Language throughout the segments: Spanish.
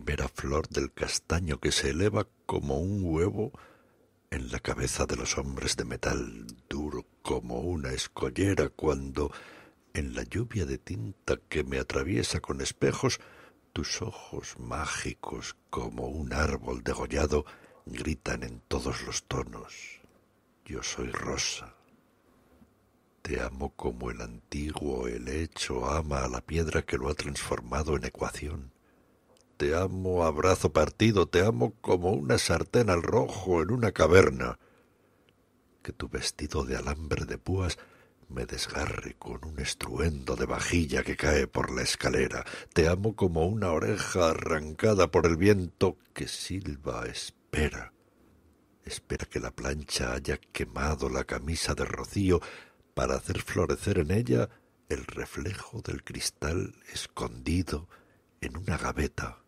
primera flor del castaño que se eleva como un huevo en la cabeza de los hombres de metal duro como una escollera cuando en la lluvia de tinta que me atraviesa con espejos tus ojos mágicos como un árbol degollado gritan en todos los tonos. Yo soy rosa. Te amo como el antiguo helecho ama a la piedra que lo ha transformado en ecuación. Te amo abrazo partido, te amo como una sartén al rojo en una caverna. Que tu vestido de alambre de púas me desgarre con un estruendo de vajilla que cae por la escalera. Te amo como una oreja arrancada por el viento que silba espera. Espera que la plancha haya quemado la camisa de rocío para hacer florecer en ella el reflejo del cristal escondido en una gaveta.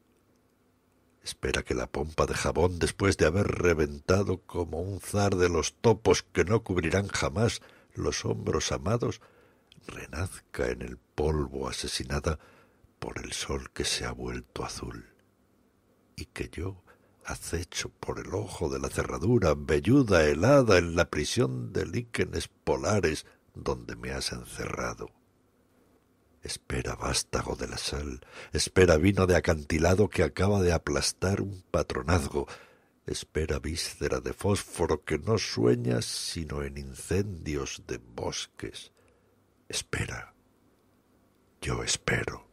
Espera que la pompa de jabón, después de haber reventado como un zar de los topos que no cubrirán jamás los hombros amados, renazca en el polvo asesinada por el sol que se ha vuelto azul. Y que yo, acecho por el ojo de la cerradura, velluda helada en la prisión de líquenes polares donde me has encerrado. Espera vástago de la sal, espera vino de acantilado que acaba de aplastar un patronazgo, espera víscera de fósforo que no sueña sino en incendios de bosques. Espera. Yo espero.